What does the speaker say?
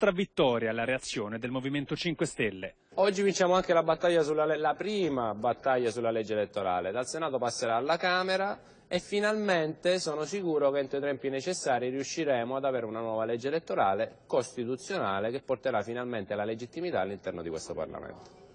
Tra vittoria la reazione del Movimento 5 Stelle. Oggi vinciamo anche la, battaglia sulla, la prima battaglia sulla legge elettorale. Dal Senato passerà alla Camera e finalmente sono sicuro che entro i tempi necessari riusciremo ad avere una nuova legge elettorale costituzionale che porterà finalmente la legittimità all'interno di questo Parlamento.